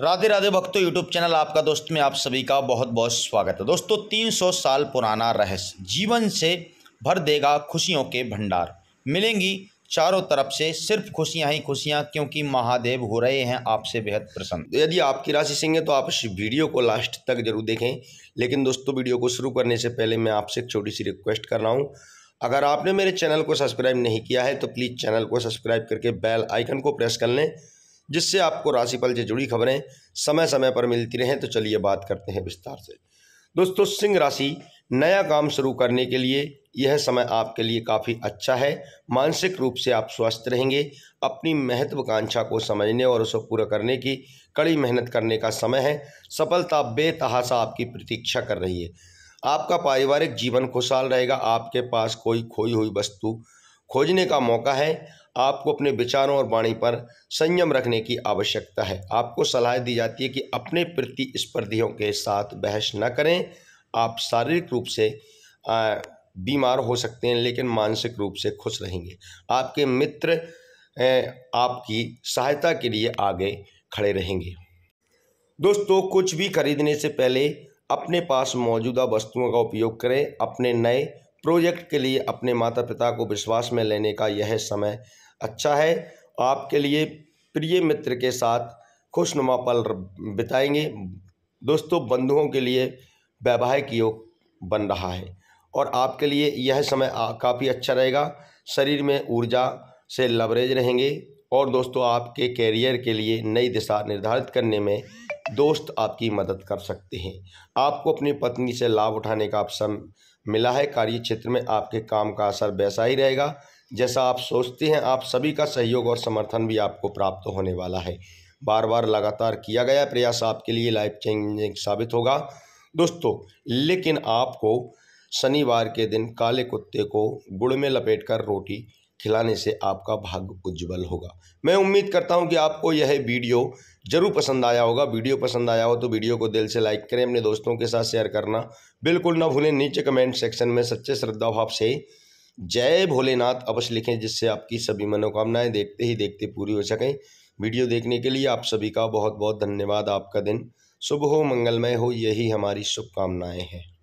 राधे राधे भक्तों YouTube channel आपका दोस्त में आप सभी का बहुत बहुत स्वागत है दोस्तों 300 साल पुराना रहस्य जीवन से भर देगा खुशियों के भंडार मिलेंगी चारों तरफ से सिर्फ खुशियां ही खुशियां क्योंकि महादेव हो रहे हैं आपसे बेहद प्रसन्न तो यदि आपकी राशि सिंह है तो आप इस वीडियो को लास्ट तक जरूर देखें लेकिन दोस्तों वीडियो को शुरू करने से पहले मैं आपसे एक छोटी सी रिक्वेस्ट कर रहा हूँ अगर आपने मेरे चैनल को सब्सक्राइब नहीं किया है तो प्लीज़ चैनल को सब्सक्राइब करके बैल आइकन को प्रेस कर लें जिससे आपको राशिफल से जुड़ी खबरें समय समय पर मिलती रहें तो चलिए बात करते हैं विस्तार से दोस्तों सिंह राशि नया काम शुरू करने के लिए यह समय आपके लिए काफ़ी अच्छा है मानसिक रूप से आप स्वस्थ रहेंगे अपनी महत्वाकांक्षा को समझने और उसे पूरा करने की कड़ी मेहनत करने का समय है सफलता बेतहासा आपकी प्रतीक्षा कर रही है आपका पारिवारिक जीवन खुशहाल रहेगा आपके पास कोई खोई हुई वस्तु खोजने का मौका है आपको अपने विचारों और वाणी पर संयम रखने की आवश्यकता है आपको सलाह दी जाती है कि अपने प्रतिस्पर्धियों के साथ बहस न करें आप शारीरिक रूप से बीमार हो सकते हैं लेकिन मानसिक रूप से खुश रहेंगे आपके मित्र आपकी सहायता के लिए आगे खड़े रहेंगे दोस्तों कुछ भी खरीदने से पहले अपने पास मौजूदा वस्तुओं का उपयोग करें अपने नए प्रोजेक्ट के लिए अपने माता पिता को विश्वास में लेने का यह समय अच्छा है आपके लिए प्रिय मित्र के साथ खुशनुमा पल बिताएंगे दोस्तों बंधुओं के लिए वैवाहिक योग बन रहा है और आपके लिए यह समय काफ़ी अच्छा रहेगा शरीर में ऊर्जा से लवरेज रहेंगे और दोस्तों आपके कैरियर के लिए नई दिशा निर्धारित करने में दोस्त आपकी मदद कर सकते हैं आपको अपनी पत्नी से लाभ उठाने का अवसर मिला है कार्य क्षेत्र में आपके काम का असर वैसा ही रहेगा जैसा आप सोचते हैं आप सभी का सहयोग और समर्थन भी आपको प्राप्त होने वाला है बार बार लगातार किया गया प्रयास आपके लिए लाइफ चेंजिंग साबित होगा दोस्तों लेकिन आपको शनिवार के दिन काले कुत्ते को गुड़ में लपेटकर रोटी खिलाने से आपका भाग्य उज्जवल होगा मैं उम्मीद करता हूं कि आपको यह वीडियो जरूर पसंद आया होगा वीडियो पसंद आया हो तो वीडियो को दिल से लाइक करें अपने दोस्तों के साथ शेयर करना बिल्कुल ना भूलें नीचे कमेंट सेक्शन में सच्चे श्रद्धा भाव से जय भोलेनाथ अवश्य लिखें जिससे आपकी सभी मनोकामनाएं देखते ही देखते पूरी हो सकें वीडियो देखने के लिए आप सभी का बहुत बहुत धन्यवाद आपका दिन शुभ हो मंगलमय हो यही हमारी शुभकामनाएँ हैं